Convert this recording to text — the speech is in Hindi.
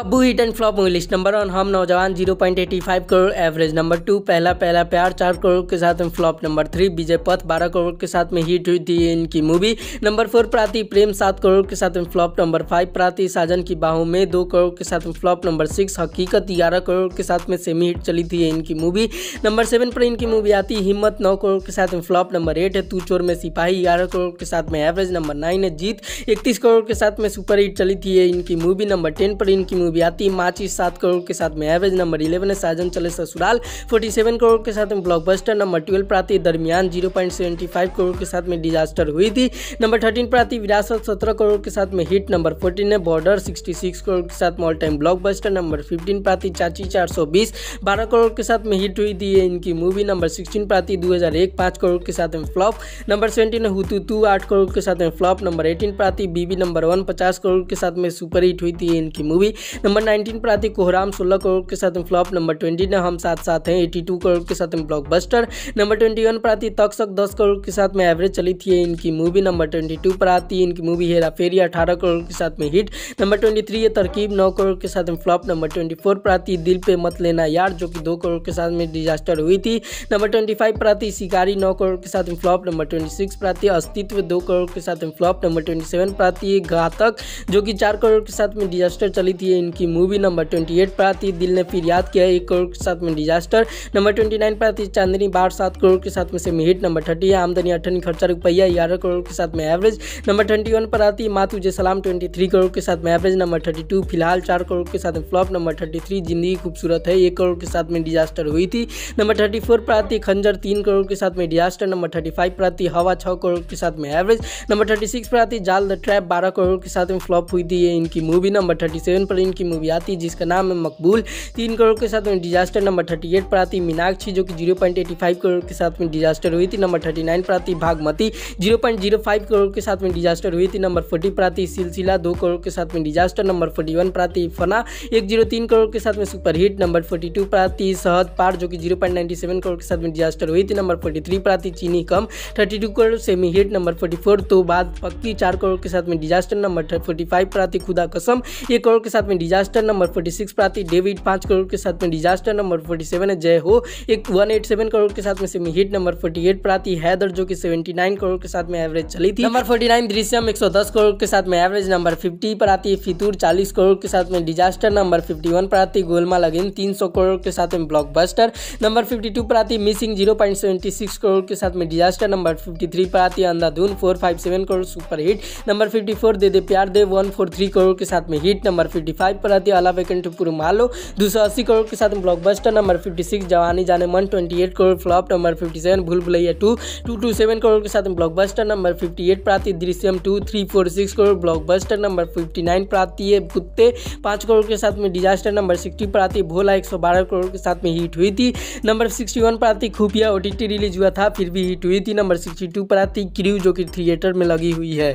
Abu hit and flop movie list number one Hum Naujawan 0.85 crore average number two पहला पहला प्यार चार करोड़ के साथ में फ्लॉप नंबर थ्री विजय पथ बारह करोड़ के साथ में हिट हुई थी इनकी मूवी नंबर फोर प्राति प्रेम सात करोड़ के साथ में फ्लॉप नंबर फाइव प्राति साजन की बाहू में दो करोड़ के साथ में फ्लॉप नंबर सिक्स हकीकत ग्यारह करोड़ के साथ में सेमी हिट चली थी इनकी मूवी नंबर सेवन पर इनकी मूवी आती हिम्मत नौ करोड़ के साथ में फ्लॉप नंबर एट है तू चोर में सिपाही ग्यारह करोड़ के साथ में एवरेज नंबर नाइन है जीत इकतीस करोड़ के साथ में सुपर हिट चली थी इनकी मूवी नंबर टेन पर इनकी मूवी मूवी आती माची सात करोड़ के साथ में एवरेज नंबर इलेवन है साजन चले ससुराल फोर्टी सेवन करोड़ के साथ में ब्लॉकबस्टर नंबर ट्वेल्व प्राति Darmiyaan zero point seventy five crore के साथ में डिजास्टर हुई थी नंबर थर्टीन प्राति विरासत सत्रह करोड़ के साथ में हिट नंबर फोर्टीन है बॉर्डर सिक्सटी सिक्स करोड़ के साथ में all time blockbuster number fifteen प्राति चाची चार सौ बीस बारह करोड़ के साथ में हिट हुई थी इनकी मूवी नंबर सिक्सटीन प्राति दो हज़ार एक पाँच करोड़ के साथ में फ्लॉप नंबर सेवेंटीन है हुतू तू आठ करोड़ के साथ में फ्लॉप नंबर एटीन प्राति बीबी नंबर वन पचास करोड़ के साथ में सुपर हिट हुई थी इनकी मूवी नंबर नाइनटीन पर आती कोहराम सोलह करोड़ के साथ फ्लॉप नंबर ट्वेंटी ने हम साथ साथ हैं एटी टू करोड़ के साथ बस्टर नंबर ट्वेंटी वन पर आती तकसक दस करोड़ के साथ में एवरेज चली थी इनकी मूवी नंबर ट्वेंटी टू पर आती इनकी मूवी हेरा फेरी अठारह करोड़ के साथ में हिट नंबर ट्वेंटी थ्री है तरकीब नौ करोड़ के साथ में फ्लॉप नंबर ट्वेंटी फोर पर आती दिल पे मत लेना यार जो कि दो करोड़ के साथ में डिजास्टर हुई थी नंबर ट्वेंटी फाइव पर आती शिकारी नौ करोड़ के साथ में फ्लॉप नंबर ट्वेंटी सिक्स पर आती अस्तित्व दो करोड़ के साथ में फ्लॉप नंबर ट्वेंटी सेवन पर आती है घातक जो कि चार करोड़ के साथ में डिजास्टर चली थी इनकी मूवी नंबर ट्वेंटी एट पर आती दिल ने फिर याद किया एक करोड़ के साथ में डिजास्टर नंबर ट्वेंटी नाइन पर आती चांदनी बार सात करोड़ के साथ में सेमी हिट नंबर थर्टी है आमदनी अठन्नी खर्चा रुपया ग्यारह करोड़ के साथ में एवरेज नंबर ट्वेंटी वन पर आती मातु तुझे सलाम ट्वेंटी थ्री करोड़ के साथ में एवरेज नंबर थर्टी टू फिलहाल चार करोड़ के साथ में फ्लॉप नंबर थर्टी थ्री जिंदगी खूबसूरत है एक करोड़ के साथ में डिजास्टर हुई थी नंबर थर्टी फोर पर आती खंजर तीन करोड़ के साथ में डिजास्टर नंबर थर्टी फाइव पर आती हवा छः करोड़ के साथ में एवरेज नंबर थर्टी सिक्स पर आती जाल द ट्रैप बारह करोड़ के साथ में फ्लॉप हुई थी इनकी मूवी नंबर थर्टी सेवन पर की मूवी आती है जिसका नाम है मकबूल तीन करोड़ के साथ में डिजास्टर नंबर थर्टी एट पर आती मीनाक्षी जो कि zero point eighty five crore के साथ में डिजास्टर हुई थी नंबर थर्टी नाइन पर आती Bhagmati zero point zero five crore के साथ में डिजास्टर हुई थी नंबर फोर्टी पर आती सिलसिला दो करोड़ के साथ में डिजास्टर नंबर फोर्टी वन पर आती फना एक जीरो तीन करोड़ के साथ में सुपरहिट नंबर फोर्टी टू पर आती सहद पार जो कि zero point ninety seven crore के साथ में डिजास्टर हुई थी नंबर फोर्टी थ्री पर आती Cheeni Kum thirty two crore semi hit number forty four तो बाद पक्की चार करोड़ के साथ में डिजास्टर नंबर फोर्टी फाइव पर आती खुदा कसम एक करोड़ के साथ में डिजास्टर नंबर फोर्टी सिक्स पर आती डेविड पांच करोड़ के साथ में डिजास्टर नंबर फोर्टी सेवन है जय हो एक वन एट सेवन करोड़ के साथ में semi hit number forty eight पर आती हैदर जो कि सेवेंटी नाइन करोड़ के साथ में एवरेज चली थी नंबर फोर्टी नाइन दृश्यम एक सौ दस करोड़ के साथ में एवरेज नंबर फिफ्टी पर आती है फितूर चालीस करोड़ के साथ में डिजास्टर नंबर फिफ्टी वन पर आती गोलमाल अगेन तीन सौ करोड़ के साथ में blockbuster number fifty two पर आती Missing zero point seventy six crore के साथ में डिजास्टर नंबर फिफ्टी थ्री पर आती है Andhadhun four five seven crore super hit number fifty four De De Pyaar De one four three crore के साथ में hit number fifty five five पर आती है अला वेकेंट पूर्व मालो दो सौ अस्सी करोड़ के साथ blockbuster number fifty six Jawaani Jaaneman twenty eight crore flop number fifty seven Bhool Bhulaiyaa two two two seven crore के साथ blockbuster number fifty eight पर आती है Drishyam two three four six crore blockbuster number fifty nine पर आती है कुत्ते पाँच करोड़ के साथ में डिजास्टर नंबर सिक्सटी पर आती है भोला एक सौ बारह करोड़ के साथ में हिट हुई थी नंबर सिक्सटी वन पर आती खुफिया ओ रिलीज हुआ था फिर भी हिट हुई थी नंबर सिक्सटी टू पर आती क्रू जो कि थिएटर में लगी हुई है